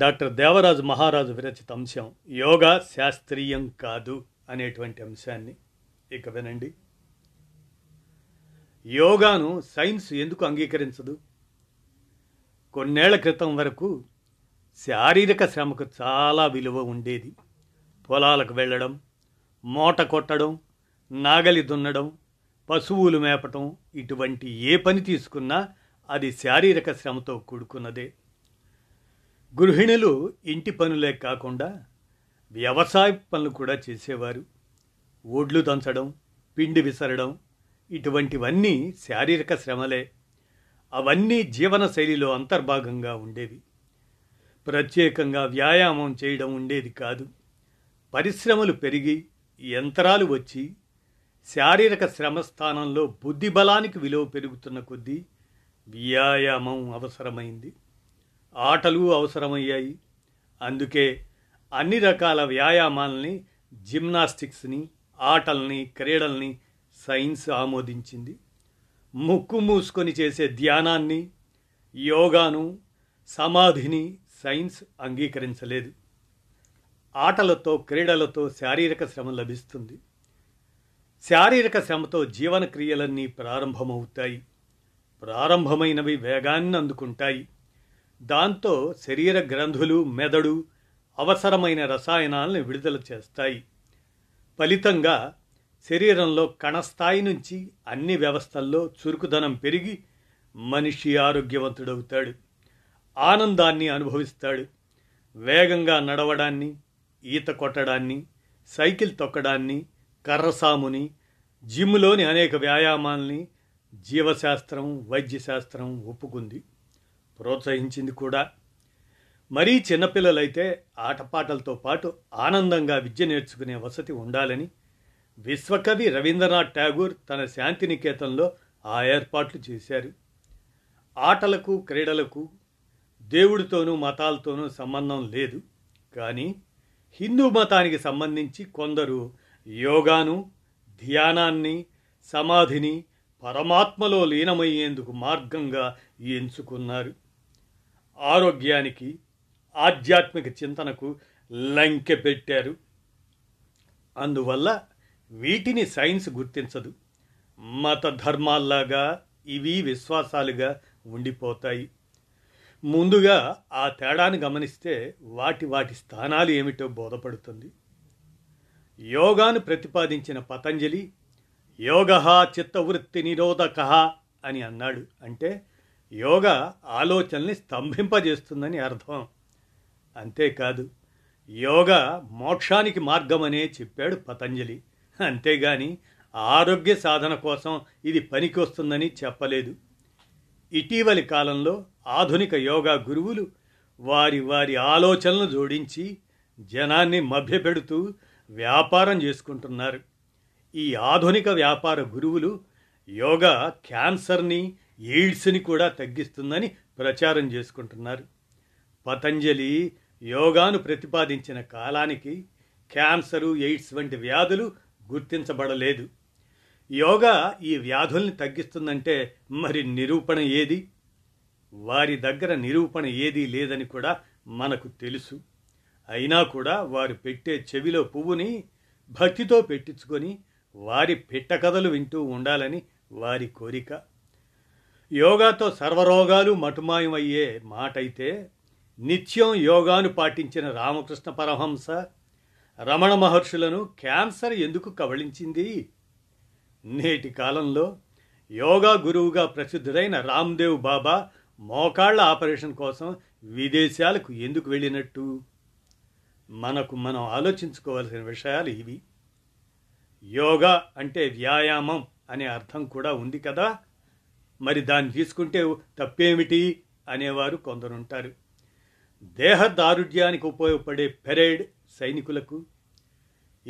doctor Devaraju మహారాజు విరచిత అంశం యోగా శాస్త్రీయం కాదు అనేటువంటి అంశాన్ని ఇక వినండి యోగాను సైన్స్ ఎందుకు అంగీకరించదు కొన్నేళ్ల క్రితం వరకు శారీరక శ్రమకు చాలా విలువ ఉండేది పొలాలకు వెళ్ళడం మూట కొట్టడం నాగలి దున్నడం పశువులు మేపటం ఇటువంటి ఏ పని తీసుకున్నా అది శారీరక శ్రమతో కూడుకున్నదే గృహిణులు ఇంటి పనులే కాకుండా వ్యవసాయ పనులు కూడా చేసేవారు ఓడ్లు దంచడం పిండి విసరడం ఇటువంటివన్నీ శారీరక శ్రమలే అవన్నీ జీవనశైలిలో అంతర్భాగంగా ఉండేవి ప్రత్యేకంగా వ్యాయామం చేయడం ఉండేది కాదు పరిశ్రమలు పెరిగి యంత్రాలు వచ్చి శారీరక శ్రమ స్థానంలో బుద్ధి బలానికి విలువ పెరుగుతున్న కొద్దీ వ్యాయామం అవసరమైంది ఆటలు అవసరమయ్యాయి అందుకే అన్ని రకాల వ్యాయామాలని జిమ్నాస్టిక్స్ని ఆటల్ని క్రీడల్ని సైన్స్ ఆమోదించింది ముక్కు మూసుకొని చేసే ధ్యానాన్ని యోగాను సమాధిని సైన్స్ అంగీకరించలేదు ఆటలతో క్రీడలతో శారీరక శ్రమ లభిస్తుంది శారీరక శ్రమతో జీవన క్రియలన్నీ ప్రారంభమవుతాయి ప్రారంభమైనవి వేగాన్ని అందుకుంటాయి దాంతో శరీర గ్రంథులు మెదడు అవసరమైన రసాయనాలను విడుదల చేస్తాయి ఫలితంగా శరీరంలో కణస్థాయి నుంచి అన్ని వ్యవస్థల్లో చురుకుదనం పెరిగి మనిషి ఆరోగ్యవంతుడవుతాడు ఆనందాన్ని అనుభవిస్తాడు వేగంగా నడవడాన్ని ఈత కొట్టడాన్ని సైకిల్ తొక్కడాన్ని కర్రసాముని జిమ్లోని అనేక వ్యాయామాల్ని జీవశాస్త్రం వైద్యశాస్త్రం ఒప్పుకుంది ప్రోత్సహించింది కూడా మరీ చిన్నపిల్లలైతే ఆటపాటలతో పాటు ఆనందంగా విద్య నేర్చుకునే వసతి ఉండాలని విశ్వకవి రవీంద్రనాథ్ ఠాగూర్ తన శాంతినికేతన్లో ఆ ఏర్పాట్లు చేశారు ఆటలకు క్రీడలకు దేవుడితోనూ మతాలతోనూ సంబంధం లేదు కానీ హిందూ మతానికి సంబంధించి కొందరు యోగాను ధ్యానాన్ని సమాధిని పరమాత్మలో లీనమయ్యేందుకు మార్గంగా ఎంచుకున్నారు ఆరోగ్యానికి ఆధ్యాత్మిక చింతనకు లంకె పెట్టారు అందువల్ల వీటిని సైన్స్ గుర్తించదు మత ధర్మాల్లాగా ఇవి విశ్వాసాలుగా ఉండిపోతాయి ముందుగా ఆ తేడాను గమనిస్తే వాటి వాటి స్థానాలు ఏమిటో బోధపడుతుంది యోగాను ప్రతిపాదించిన పతంజలి యోగ చిత్తవృత్తి నిరోధక అని అన్నాడు అంటే యోగా ఆలోచనల్ని స్తంభింపజేస్తుందని అర్థం అంతేకాదు యోగా మోక్షానికి మార్గమనే చెప్పాడు పతంజలి అంతేగాని ఆరోగ్య సాధన కోసం ఇది పనికి వస్తుందని చెప్పలేదు ఇటీవలి కాలంలో ఆధునిక యోగా గురువులు వారి వారి ఆలోచనలు జోడించి జనాన్ని మభ్యపెడుతూ వ్యాపారం చేసుకుంటున్నారు ఈ ఆధునిక వ్యాపార గురువులు యోగా క్యాన్సర్ని ఎయిడ్స్ని కూడా తగ్గిస్తుందని ప్రచారం చేసుకుంటున్నారు పతంజలి యోగాను ప్రతిపాదించిన కాలానికి క్యాన్సరు ఎయిడ్స్ వంటి వ్యాధులు గుర్తించబడలేదు యోగా ఈ వ్యాధుల్ని తగ్గిస్తుందంటే మరి నిరూపణ ఏది వారి దగ్గర నిరూపణ ఏదీ లేదని కూడా మనకు తెలుసు అయినా కూడా వారు పెట్టే చెవిలో పువ్వుని భక్తితో పెట్టించుకొని వారి పెట్ట కథలు వింటూ ఉండాలని వారి కోరిక యోగాతో సర్వరోగాలు మటుమాయమయ్యే మాటైతే నిత్యం యోగాను పాటించిన రామకృష్ణ పరహంస రమణ మహర్షులను క్యాన్సర్ ఎందుకు కవళించింది నేటి కాలంలో యోగా గురువుగా ప్రసిద్ధుడైన రామ్దేవ్ బాబా మోకాళ్ల ఆపరేషన్ కోసం విదేశాలకు ఎందుకు వెళ్ళినట్టు మనకు మనం ఆలోచించుకోవాల్సిన విషయాలు ఇవి యోగా అంటే వ్యాయామం అనే అర్థం కూడా ఉంది కదా మరి దాన్ని తీసుకుంటే తప్పేమిటి అనేవారు కొందరుంటారు దేహదారుఢ్యానికి ఉపయోగపడే పెరేడ్ సైనికులకు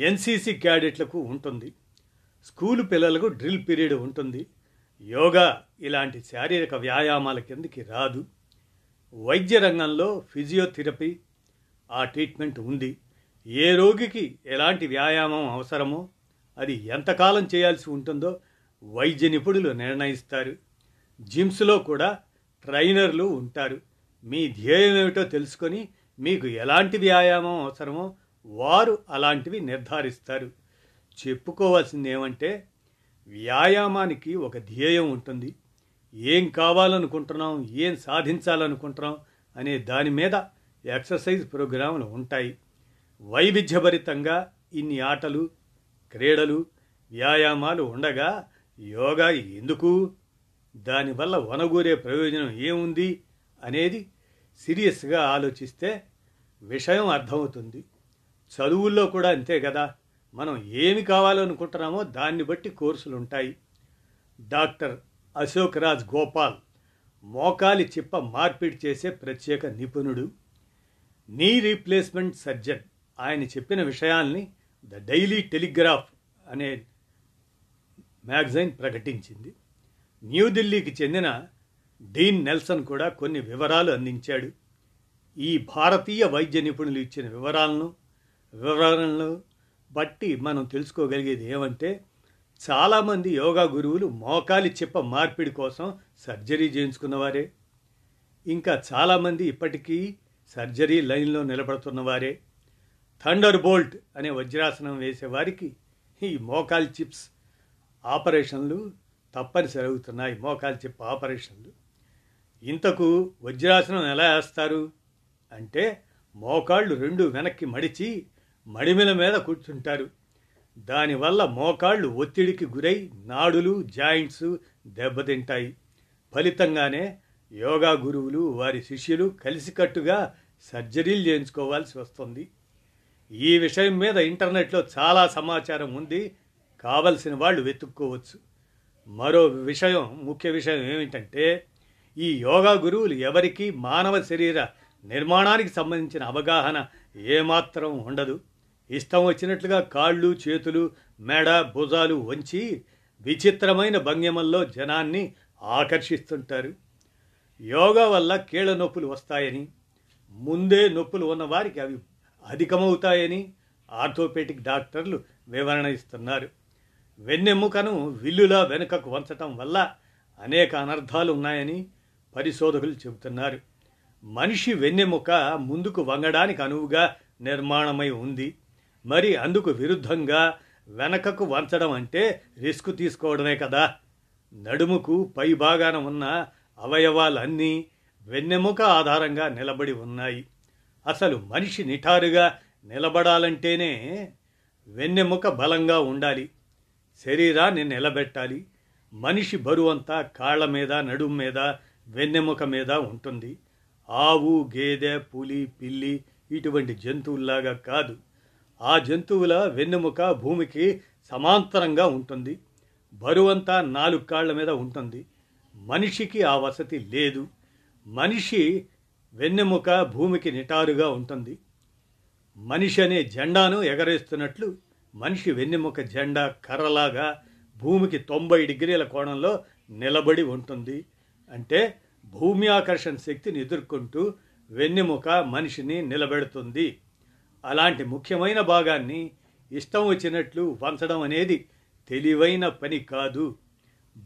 ఎన్సీసీ క్యాడెట్లకు ఉంటుంది స్కూలు పిల్లలకు డ్రిల్ పీరియడ్ ఉంటుంది యోగా ఇలాంటి శారీరక వ్యాయామాల కిందకి రాదు వైద్య రంగంలో ఫిజియోథెరపీ ఆ ట్రీట్మెంట్ ఉంది ఏ రోగికి ఎలాంటి వ్యాయామం అవసరమో అది ఎంతకాలం చేయాల్సి ఉంటుందో వైద్య నిపుణులు నిర్ణయిస్తారు జిమ్స్లో కూడా ట్రైనర్లు ఉంటారు మీ ధ్యేయం ఏమిటో తెలుసుకొని మీకు ఎలాంటి వ్యాయామం అవసరమో వారు అలాంటివి నిర్ధారిస్తారు చెప్పుకోవాల్సింది ఏమంటే వ్యాయామానికి ఒక ధ్యేయం ఉంటుంది ఏం కావాలనుకుంటున్నాం ఏం సాధించాలనుకుంటున్నాం అనే దాని మీద ఎక్సర్సైజ్ ప్రోగ్రాంలు ఉంటాయి వైవిధ్యభరితంగా ఇన్ని ఆటలు క్రీడలు వ్యాయామాలు ఉండగా యోగా ఎందుకు దానివల్ల వనగూరే ప్రయోజనం ఏముంది అనేది సీరియస్గా ఆలోచిస్తే విషయం అర్థమవుతుంది చదువుల్లో కూడా అంతే కదా మనం ఏమి కావాలనుకుంటున్నామో దాన్ని బట్టి కోర్సులు ఉంటాయి డాక్టర్ అశోక్ రాజ్ గోపాల్ మోకాలి చిప్ప మార్పిడి చేసే ప్రత్యేక నిపుణుడు నీ రీప్లేస్మెంట్ సర్జన్ ఆయన చెప్పిన విషయాల్ని ద డైలీ టెలిగ్రాఫ్ అనే మ్యాగజైన్ ప్రకటించింది న్యూఢిల్లీకి చెందిన డీన్ నెల్సన్ కూడా కొన్ని వివరాలు అందించాడు ఈ భారతీయ వైద్య నిపుణులు ఇచ్చిన వివరాలను వివరాలను బట్టి మనం తెలుసుకోగలిగేది ఏమంటే చాలామంది యోగా గురువులు మోకాలి చిప్ప మార్పిడి కోసం సర్జరీ చేయించుకున్నవారే ఇంకా చాలామంది ఇప్పటికీ సర్జరీ లైన్లో నిలబడుతున్నవారే థండర్ బోల్ట్ అనే వజ్రాసనం వేసేవారికి ఈ మోకాలి చిప్స్ ఆపరేషన్లు తప్పనిసరి అవుతున్నాయి మోకాలు చెప్పి ఆపరేషన్లు ఇంతకు వజ్రాసనం ఎలా వేస్తారు అంటే మోకాళ్ళు రెండు వెనక్కి మడిచి మడిమిల మీద కూర్చుంటారు దానివల్ల మోకాళ్ళు ఒత్తిడికి గురై నాడులు జాయింట్స్ దెబ్బతింటాయి ఫలితంగానే యోగా గురువులు వారి శిష్యులు కలిసికట్టుగా సర్జరీలు చేయించుకోవాల్సి వస్తుంది ఈ విషయం మీద ఇంటర్నెట్లో చాలా సమాచారం ఉంది కావలసిన వాళ్ళు వెతుక్కోవచ్చు మరో విషయం ముఖ్య విషయం ఏమిటంటే ఈ యోగా గురువులు ఎవరికీ మానవ శరీర నిర్మాణానికి సంబంధించిన అవగాహన ఏమాత్రం ఉండదు ఇష్టం వచ్చినట్లుగా కాళ్ళు చేతులు మెడ భుజాలు వంచి విచిత్రమైన భంగిమల్లో జనాన్ని ఆకర్షిస్తుంటారు యోగా వల్ల కీళ్ళ నొప్పులు వస్తాయని ముందే నొప్పులు ఉన్న వారికి అవి అధికమవుతాయని ఆర్థోపెటిక్ డాక్టర్లు వివరణ ఇస్తున్నారు వెన్నెముకను విల్లులా వెనుకకు వంచటం వల్ల అనేక అనర్థాలు ఉన్నాయని పరిశోధకులు చెబుతున్నారు మనిషి వెన్నెముక ముందుకు వంగడానికి అనువుగా నిర్మాణమై ఉంది మరి అందుకు విరుద్ధంగా వెనకకు వంచడం అంటే రిస్క్ తీసుకోవడమే కదా నడుముకు పై భాగాన ఉన్న అవయవాలన్నీ వెన్నెముక ఆధారంగా నిలబడి ఉన్నాయి అసలు మనిషి నిఠారుగా నిలబడాలంటేనే వెన్నెముక బలంగా ఉండాలి శరీరాన్ని నిలబెట్టాలి మనిషి బరువంతా కాళ్ళ మీద నడుము మీద వెన్నెముక మీద ఉంటుంది ఆవు గేదె పులి పిల్లి ఇటువంటి జంతువుల్లాగా కాదు ఆ జంతువుల వెన్నెముక భూమికి సమాంతరంగా ఉంటుంది బరువంతా నాలుగు కాళ్ళ మీద ఉంటుంది మనిషికి ఆ వసతి లేదు మనిషి వెన్నెముక భూమికి నిటారుగా ఉంటుంది మనిషి అనే జెండాను ఎగరేస్తున్నట్లు మనిషి వెన్నెముక జెండా కర్రలాగా భూమికి తొంభై డిగ్రీల కోణంలో నిలబడి ఉంటుంది అంటే భూమి ఆకర్షణ శక్తిని ఎదుర్కొంటూ వెన్నెముక మనిషిని నిలబెడుతుంది అలాంటి ముఖ్యమైన భాగాన్ని ఇష్టం వచ్చినట్లు వంచడం అనేది తెలివైన పని కాదు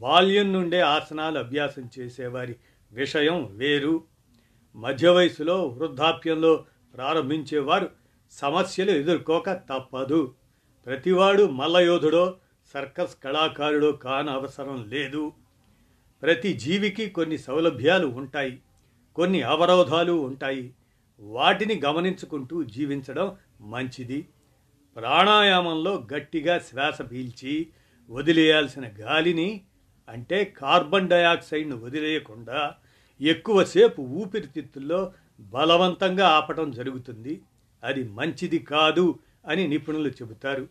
బాల్యం నుండే ఆసనాలు అభ్యాసం చేసేవారి విషయం వేరు మధ్య వయసులో వృద్ధాప్యంలో ప్రారంభించేవారు సమస్యలు ఎదుర్కోక తప్పదు ప్రతివాడు మల్లయోధుడో సర్కస్ కళాకారుడో అవసరం లేదు ప్రతి జీవికి కొన్ని సౌలభ్యాలు ఉంటాయి కొన్ని అవరోధాలు ఉంటాయి వాటిని గమనించుకుంటూ జీవించడం మంచిది ప్రాణాయామంలో గట్టిగా శ్వాస పీల్చి వదిలేయాల్సిన గాలిని అంటే కార్బన్ డయాక్సైడ్ను వదిలేయకుండా ఎక్కువసేపు ఊపిరితిత్తుల్లో బలవంతంగా ఆపటం జరుగుతుంది అది మంచిది కాదు అని నిపుణులు చెబుతారు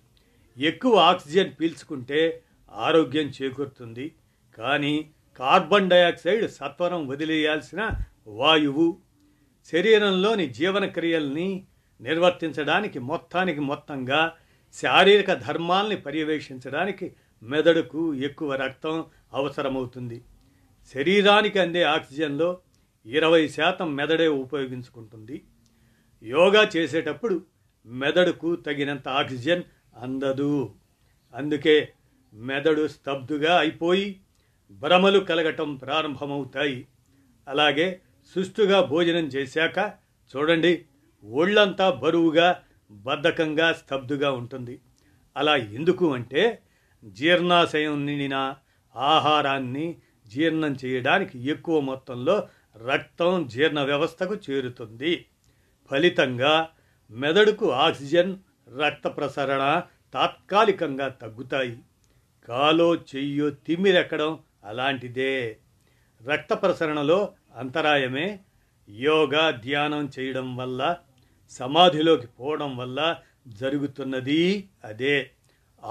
ఎక్కువ ఆక్సిజన్ పీల్చుకుంటే ఆరోగ్యం చేకూరుతుంది కానీ కార్బన్ డయాక్సైడ్ సత్వరం వదిలేయాల్సిన వాయువు శరీరంలోని జీవనక్రియల్ని నిర్వర్తించడానికి మొత్తానికి మొత్తంగా శారీరక ధర్మాల్ని పర్యవేక్షించడానికి మెదడుకు ఎక్కువ రక్తం అవసరమవుతుంది శరీరానికి అందే ఆక్సిజన్లో ఇరవై శాతం మెదడే ఉపయోగించుకుంటుంది యోగా చేసేటప్పుడు మెదడుకు తగినంత ఆక్సిజన్ అందదు అందుకే మెదడు స్తబ్దుగా అయిపోయి భ్రమలు కలగటం ప్రారంభమవుతాయి అలాగే సుష్టుగా భోజనం చేశాక చూడండి ఒళ్ళంతా బరువుగా బద్ధకంగా స్తబ్దుగా ఉంటుంది అలా ఎందుకు అంటే జీర్ణాశయం నిండిన ఆహారాన్ని జీర్ణం చేయడానికి ఎక్కువ మొత్తంలో రక్తం జీర్ణ వ్యవస్థకు చేరుతుంది ఫలితంగా మెదడుకు ఆక్సిజన్ రక్త ప్రసరణ తాత్కాలికంగా తగ్గుతాయి కాలో చెయ్యో తిమ్మిరెక్కడం అలాంటిదే రక్త ప్రసరణలో అంతరాయమే యోగా ధ్యానం చేయడం వల్ల సమాధిలోకి పోవడం వల్ల జరుగుతున్నది అదే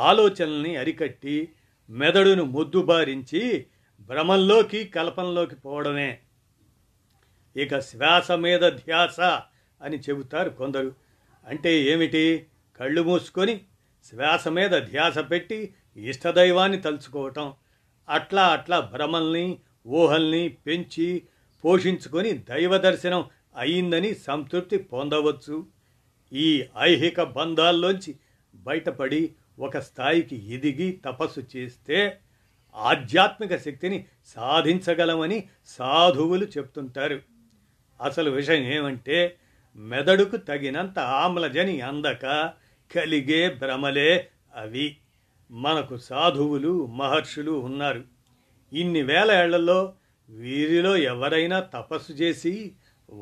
ఆలోచనల్ని అరికట్టి మెదడును మొద్దుబారించి భ్రమంలోకి కల్పనలోకి పోవడమే ఇక శ్వాస మీద ధ్యాస అని చెబుతారు కొందరు అంటే ఏమిటి కళ్ళు మూసుకొని శ్వాస మీద ధ్యాస పెట్టి ఇష్టదైవాన్ని తలుచుకోవటం అట్లా అట్లా భ్రమల్ని ఊహల్ని పెంచి పోషించుకొని దైవ దర్శనం అయిందని సంతృప్తి పొందవచ్చు ఈ ఐహిక బంధాల్లోంచి బయటపడి ఒక స్థాయికి ఎదిగి తపస్సు చేస్తే ఆధ్యాత్మిక శక్తిని సాధించగలమని సాధువులు చెప్తుంటారు అసలు విషయం ఏమంటే మెదడుకు తగినంత ఆమ్లజని అందక కలిగే భ్రమలే అవి మనకు సాధువులు మహర్షులు ఉన్నారు ఇన్ని వేల ఏళ్లలో వీరిలో ఎవరైనా తపస్సు చేసి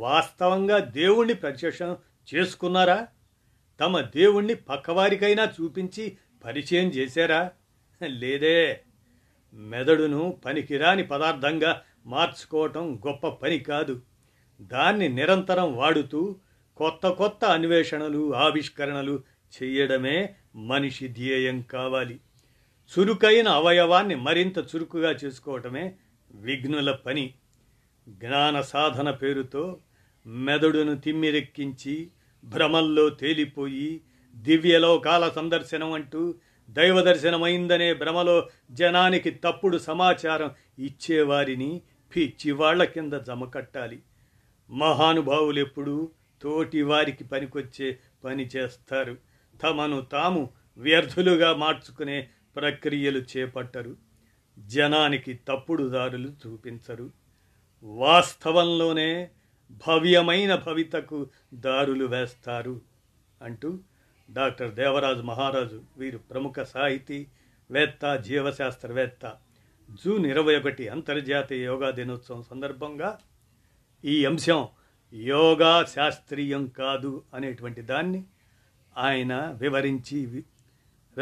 వాస్తవంగా దేవుణ్ణి ప్రత్యక్షం చేసుకున్నారా తమ దేవుణ్ణి పక్కవారికైనా చూపించి పరిచయం చేశారా లేదే మెదడును పనికిరాని పదార్థంగా మార్చుకోవటం గొప్ప పని కాదు దాన్ని నిరంతరం వాడుతూ కొత్త కొత్త అన్వేషణలు ఆవిష్కరణలు చేయడమే మనిషి ధ్యేయం కావాలి చురుకైన అవయవాన్ని మరింత చురుకుగా చేసుకోవటమే విఘ్నుల పని జ్ఞాన సాధన పేరుతో మెదడును తిమ్మిరెక్కించి భ్రమల్లో తేలిపోయి దివ్యలోకాల సందర్శనం అంటూ దైవదర్శనమైందనే భ్రమలో జనానికి తప్పుడు సమాచారం ఇచ్చేవారిని పిచ్చివాళ్ల కింద జమకట్టాలి మహానుభావులు ఎప్పుడూ తోటి వారికి పనికొచ్చే పని చేస్తారు తమను తాము వ్యర్థులుగా మార్చుకునే ప్రక్రియలు చేపట్టరు జనానికి తప్పుడు దారులు చూపించరు వాస్తవంలోనే భవ్యమైన భవితకు దారులు వేస్తారు అంటూ డాక్టర్ దేవరాజు మహారాజు వీరు ప్రముఖ సాహితీ వేత్త జీవశాస్త్రవేత్త జూన్ ఇరవై ఒకటి అంతర్జాతీయ యోగా దినోత్సవం సందర్భంగా ఈ అంశం యోగా శాస్త్రీయం కాదు అనేటువంటి దాన్ని ఆయన వివరించి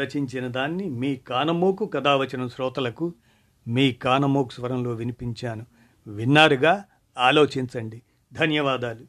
రచించిన దాన్ని మీ కానమోకు కథావచనం శ్రోతలకు మీ కానమోకు స్వరంలో వినిపించాను విన్నారుగా ఆలోచించండి ధన్యవాదాలు